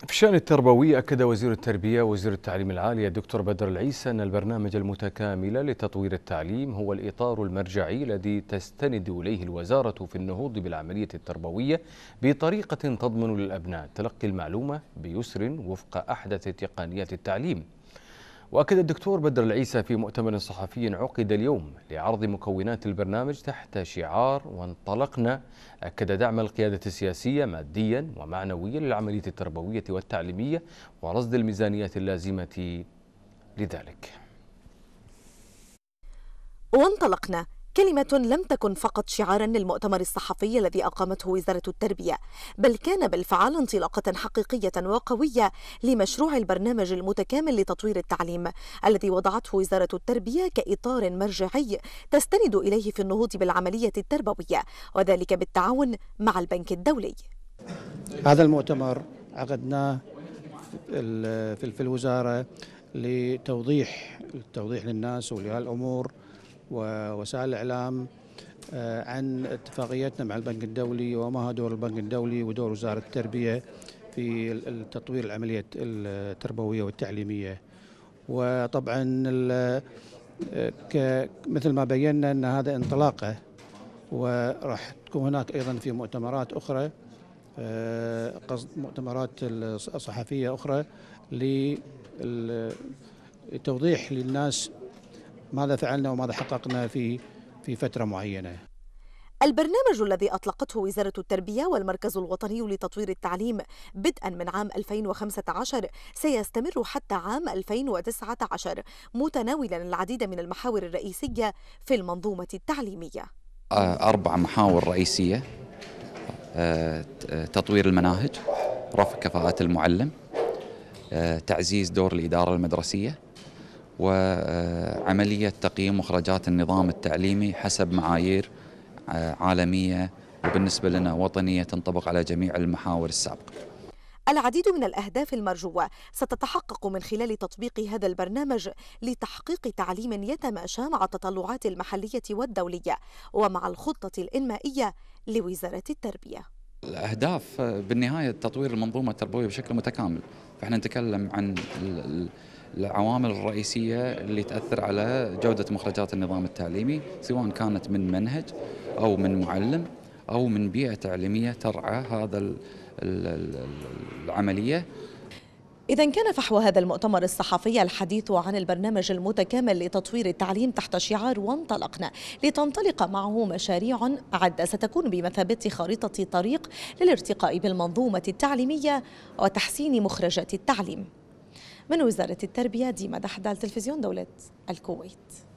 في الشأن التربوي أكد وزير التربية وزير التعليم العالي الدكتور بدر العيسى أن البرنامج المتكامل لتطوير التعليم هو الإطار المرجعي الذي تستند إليه الوزارة في النهوض بالعملية التربوية بطريقة تضمن للأبناء تلقي المعلومة بيسر وفق أحدث تقنيات التعليم وأكد الدكتور بدر العيسى في مؤتمر صحفي عقد اليوم لعرض مكونات البرنامج تحت شعار وانطلقنا أكد دعم القيادة السياسية ماديا ومعنويا للعملية التربوية والتعليمية ورصد الميزانيات اللازمة لذلك وانطلقنا كلمة لم تكن فقط شعارا للمؤتمر الصحفي الذي أقامته وزارة التربية، بل كان بالفعل انطلاقة حقيقية وقوية لمشروع البرنامج المتكامل لتطوير التعليم الذي وضعته وزارة التربية كإطار مرجعي تستند إليه في النهوض بالعملية التربوية، وذلك بالتعاون مع البنك الدولي. هذا المؤتمر عقدناه في الوزارة لتوضيح التوضيح للناس ولهالأمور الأمور ووسائل الإعلام آه، عن اتفاقيتنا مع البنك الدولي وما هو دور البنك الدولي ودور وزارة التربية في تطوير العملية التربوية والتعليمية وطبعا مثل ما بينا أن هذا انطلاقة وراح تكون هناك أيضا في مؤتمرات أخرى آه، قصد مؤتمرات صحفية أخرى لتوضيح للناس ماذا فعلنا وماذا حققنا في في فترة معينة البرنامج الذي أطلقته وزارة التربية والمركز الوطني لتطوير التعليم بدءا من عام 2015 سيستمر حتى عام 2019 متناولا العديد من المحاور الرئيسية في المنظومة التعليمية آه، أربع محاور رئيسية آه، آه، تطوير المناهج رفع كفاءة المعلم تعزيز دور الإدارة المدرسية وعملية تقييم مخرجات النظام التعليمي حسب معايير آه، عالمية وبالنسبة لنا وطنية تنطبق على جميع المحاور السابقة العديد من الأهداف المرجوة ستتحقق من خلال تطبيق هذا البرنامج لتحقيق تعليم يتماشى مع التطلعات المحلية والدولية ومع الخطة الإنمائية لوزارة التربية الأهداف آه، بالنهاية تطوير المنظومة التربوية بشكل متكامل فإحنا نتكلم عن العوامل الرئيسية اللي تأثر على جودة مخرجات النظام التعليمي سواء كانت من منهج أو من معلم أو من بيئة تعليمية ترعى هذا العملية إذا كان فحوى هذا المؤتمر الصحفي الحديث عن البرنامج المتكامل لتطوير التعليم تحت شعار وانطلقنا لتنطلق معه مشاريع عدة ستكون بمثابة خريطة طريق للارتقاء بالمنظومة التعليمية وتحسين مخرجات التعليم من وزارة التربية ديما دحدال تلفزيون دولة الكويت